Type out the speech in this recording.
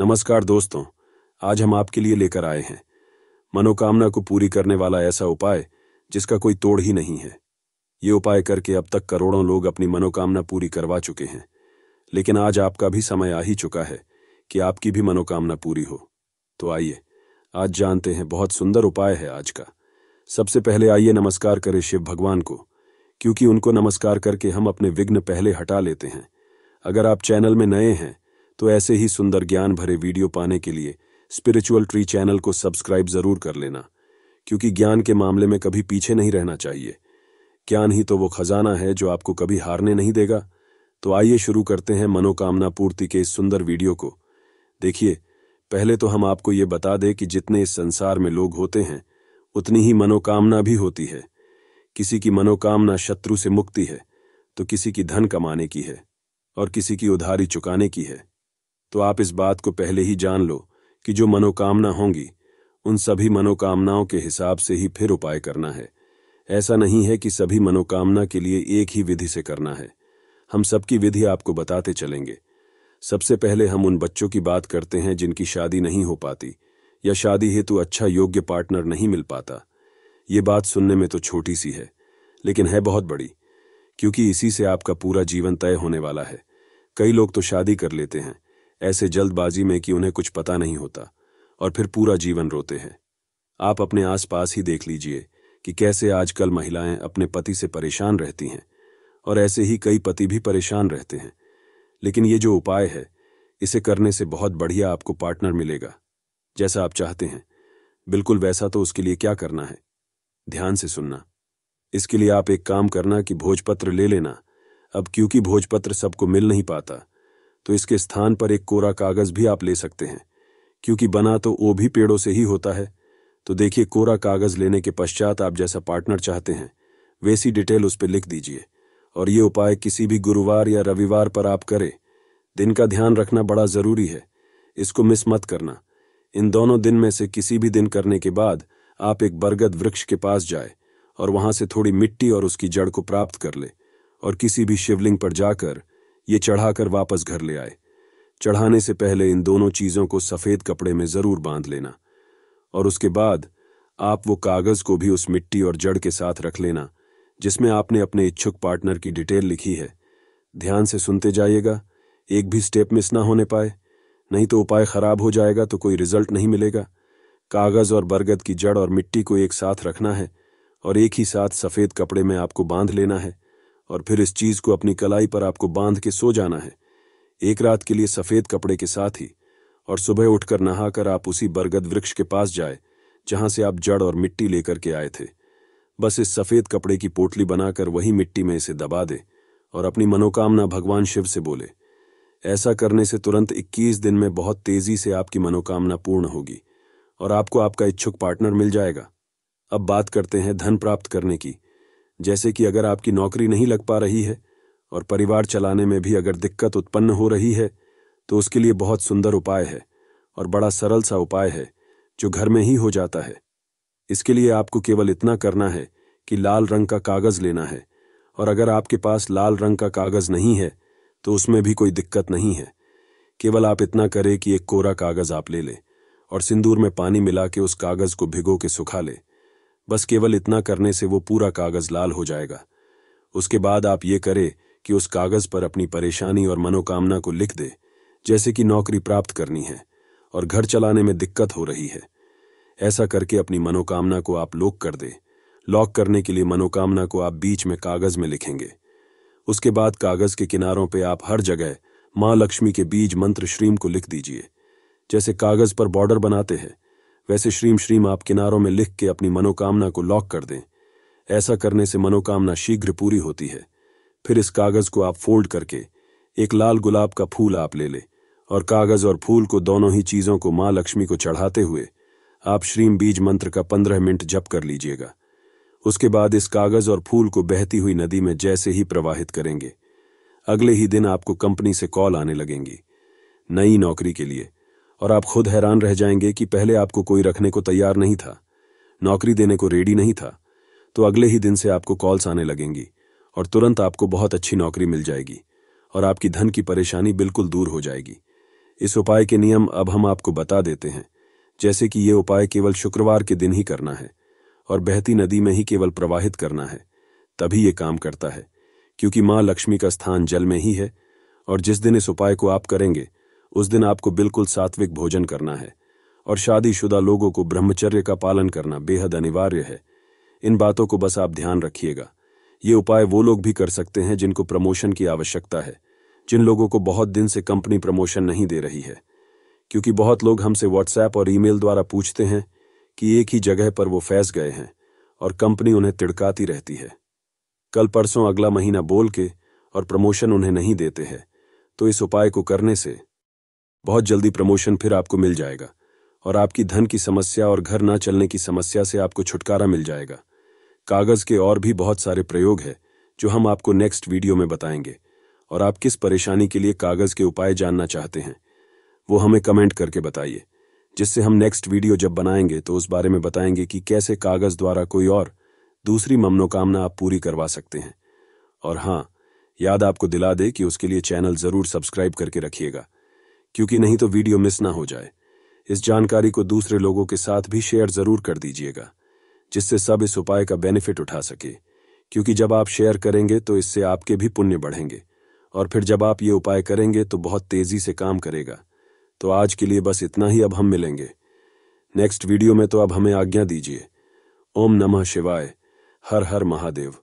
नमस्कार दोस्तों आज हम आपके लिए लेकर आए हैं मनोकामना को पूरी करने वाला ऐसा उपाय जिसका कोई तोड़ ही नहीं है ये उपाय करके अब तक करोड़ों लोग अपनी मनोकामना पूरी करवा चुके हैं लेकिन आज आपका भी समय आ ही चुका है कि आपकी भी मनोकामना पूरी हो तो आइए आज जानते हैं बहुत सुंदर उपाय है आज का सबसे पहले आइए नमस्कार करें शिव भगवान को क्योंकि उनको नमस्कार करके हम अपने विघ्न पहले हटा लेते हैं अगर आप चैनल में नए हैं तो ऐसे ही सुंदर ज्ञान भरे वीडियो पाने के लिए स्पिरिचुअल ट्री चैनल को सब्सक्राइब जरूर कर लेना क्योंकि ज्ञान के मामले में कभी पीछे नहीं रहना चाहिए ज्ञान ही तो वो खजाना है जो आपको कभी हारने नहीं देगा तो आइए शुरू करते हैं मनोकामना पूर्ति के इस सुंदर वीडियो को देखिए पहले तो हम आपको ये बता दें कि जितने इस संसार में लोग होते हैं उतनी ही मनोकामना भी होती है किसी की मनोकामना शत्रु से मुक्ति है तो किसी की धन कमाने की है और किसी की उधारी चुकाने की है तो आप इस बात को पहले ही जान लो कि जो मनोकामना होंगी उन सभी मनोकामनाओं के हिसाब से ही फिर उपाय करना है ऐसा नहीं है कि सभी मनोकामना के लिए एक ही विधि से करना है हम सबकी विधि आपको बताते चलेंगे सबसे पहले हम उन बच्चों की बात करते हैं जिनकी शादी नहीं हो पाती या शादी हेतु अच्छा योग्य पार्टनर नहीं मिल पाता ये बात सुनने में तो छोटी सी है लेकिन है बहुत बड़ी क्योंकि इसी से आपका पूरा जीवन तय होने वाला है कई लोग तो शादी कर लेते हैं ऐसे जल्दबाजी में कि उन्हें कुछ पता नहीं होता और फिर पूरा जीवन रोते हैं आप अपने आसपास ही देख लीजिए कि कैसे आजकल महिलाएं अपने पति से परेशान रहती हैं और ऐसे ही कई पति भी परेशान रहते हैं लेकिन ये जो उपाय है इसे करने से बहुत बढ़िया आपको पार्टनर मिलेगा जैसा आप चाहते हैं बिल्कुल वैसा तो उसके लिए क्या करना है ध्यान से सुनना इसके लिए आप एक काम करना कि भोजपत्र ले लेना अब क्योंकि भोजपत्र सबको मिल नहीं पाता तो इसके स्थान पर एक कोरा कागज भी आप ले सकते हैं क्योंकि बना तो वो भी पेड़ों से ही होता है तो देखिए कोरा कागज लेने के पश्चात आप जैसा पार्टनर चाहते हैं वैसी डिटेल उस पर लिख दीजिए और ये उपाय किसी भी गुरुवार या रविवार पर आप करें दिन का ध्यान रखना बड़ा जरूरी है इसको मिस मत करना इन दोनों दिन में से किसी भी दिन करने के बाद आप एक बरगद वृक्ष के पास जाए और वहां से थोड़ी मिट्टी और उसकी जड़ को प्राप्त कर ले और किसी भी शिवलिंग पर जाकर ये चढ़ाकर वापस घर ले आए चढ़ाने से पहले इन दोनों चीजों को सफेद कपड़े में जरूर बांध लेना और उसके बाद आप वो कागज को भी उस मिट्टी और जड़ के साथ रख लेना जिसमें आपने अपने इच्छुक पार्टनर की डिटेल लिखी है ध्यान से सुनते जाइएगा एक भी स्टेप मिस ना होने पाए नहीं तो उपाय खराब हो जाएगा तो कोई रिजल्ट नहीं मिलेगा कागज और बरगद की जड़ और मिट्टी को एक साथ रखना है और एक ही साथ सफेद कपड़े में आपको बांध लेना है और फिर इस चीज को अपनी कलाई पर आपको बांध के सो जाना है एक रात के लिए सफेद कपड़े के साथ ही और सुबह उठकर नहाकर आप उसी बरगद वृक्ष के पास जाए जहां से आप जड़ और मिट्टी लेकर के आए थे बस इस सफेद कपड़े की पोटली बनाकर वही मिट्टी में इसे दबा दे और अपनी मनोकामना भगवान शिव से बोले ऐसा करने से तुरंत 21 दिन में बहुत तेजी से आपकी मनोकामना पूर्ण होगी और आपको आपका इच्छुक पार्टनर मिल जाएगा अब बात करते हैं धन प्राप्त करने की जैसे कि अगर आपकी नौकरी नहीं लग पा रही है और परिवार चलाने में भी अगर दिक्कत उत्पन्न हो रही है तो उसके लिए बहुत सुंदर उपाय है और बड़ा सरल सा उपाय है जो घर में ही हो जाता है इसके लिए आपको केवल इतना करना है कि लाल रंग का कागज़ लेना है और अगर आपके पास लाल रंग का कागज़ नहीं है तो उसमें भी कोई दिक्कत नहीं है केवल आप इतना करें कि एक कोरा कागज़ आप ले लें और सिंदूर में पानी मिला के उस कागज़ को भिगो के सुखा लें बस केवल इतना करने से वो पूरा कागज लाल हो जाएगा उसके बाद आप ये करें कि उस कागज पर अपनी परेशानी और मनोकामना को लिख दे जैसे कि नौकरी प्राप्त करनी है और घर चलाने में दिक्कत हो रही है ऐसा करके अपनी मनोकामना को आप लॉक कर दे लॉक करने के लिए मनोकामना को आप बीच में कागज में लिखेंगे उसके बाद कागज के किनारों पर आप हर जगह मां लक्ष्मी के बीज मंत्र श्रीम को लिख दीजिए जैसे कागज पर बॉर्डर बनाते हैं वैसे श्रीम श्रीम आप किनारों में लिख के अपनी मनोकामना को लॉक कर दें ऐसा करने से मनोकामना शीघ्र पूरी होती है फिर इस कागज को आप फोल्ड करके एक लाल गुलाब का फूल आप ले ले और कागज और फूल को दोनों ही चीजों को मां लक्ष्मी को चढ़ाते हुए आप श्रीम बीज मंत्र का पंद्रह मिनट जप कर लीजिएगा उसके बाद इस कागज और फूल को बहती हुई नदी में जैसे ही प्रवाहित करेंगे अगले ही दिन आपको कंपनी से कॉल आने लगेंगी नई नौकरी के लिए और आप खुद हैरान रह जाएंगे कि पहले आपको कोई रखने को तैयार नहीं था नौकरी देने को रेडी नहीं था तो अगले ही दिन से आपको कॉल्स आने लगेंगी और तुरंत आपको बहुत अच्छी नौकरी मिल जाएगी और आपकी धन की परेशानी बिल्कुल दूर हो जाएगी इस उपाय के नियम अब हम आपको बता देते हैं जैसे कि यह उपाय केवल शुक्रवार के दिन ही करना है और बहती नदी में ही केवल प्रवाहित करना है तभी यह काम करता है क्योंकि माँ लक्ष्मी का स्थान जल में ही है और जिस दिन इस उपाय को आप करेंगे उस दिन आपको बिल्कुल सात्विक भोजन करना है और शादीशुदा लोगों को ब्रह्मचर्य का पालन करना बेहद अनिवार्य है इन बातों को बस आप ध्यान रखिएगा ये उपाय वो लोग भी कर सकते हैं जिनको प्रमोशन की आवश्यकता है जिन लोगों को बहुत दिन से कंपनी प्रमोशन नहीं दे रही है क्योंकि बहुत लोग हमसे व्हाट्सएप और ईमेल द्वारा पूछते हैं कि एक ही जगह पर वो फैस गए हैं और कंपनी उन्हें तिड़काती रहती है कल परसों अगला महीना बोल के और प्रमोशन उन्हें नहीं देते हैं तो इस उपाय को करने से बहुत जल्दी प्रमोशन फिर आपको मिल जाएगा और आपकी धन की समस्या और घर ना चलने की समस्या से आपको छुटकारा मिल जाएगा कागज के और भी बहुत सारे प्रयोग है जो हम आपको नेक्स्ट वीडियो में बताएंगे और आप किस परेशानी के लिए कागज के उपाय जानना चाहते हैं वो हमें कमेंट करके बताइए जिससे हम नेक्स्ट वीडियो जब बनाएंगे तो उस बारे में बताएंगे कि कैसे कागज द्वारा कोई और दूसरी मनोकामना आप पूरी करवा सकते हैं और हाँ याद आपको दिला दे कि उसके लिए चैनल जरूर सब्सक्राइब करके रखिएगा क्योंकि नहीं तो वीडियो मिस ना हो जाए इस जानकारी को दूसरे लोगों के साथ भी शेयर जरूर कर दीजिएगा जिससे सब इस उपाय का बेनिफिट उठा सके क्योंकि जब आप शेयर करेंगे तो इससे आपके भी पुण्य बढ़ेंगे और फिर जब आप ये उपाय करेंगे तो बहुत तेजी से काम करेगा तो आज के लिए बस इतना ही अब हम मिलेंगे नेक्स्ट वीडियो में तो अब हमें आज्ञा दीजिए ओम नमः शिवाय हर हर महादेव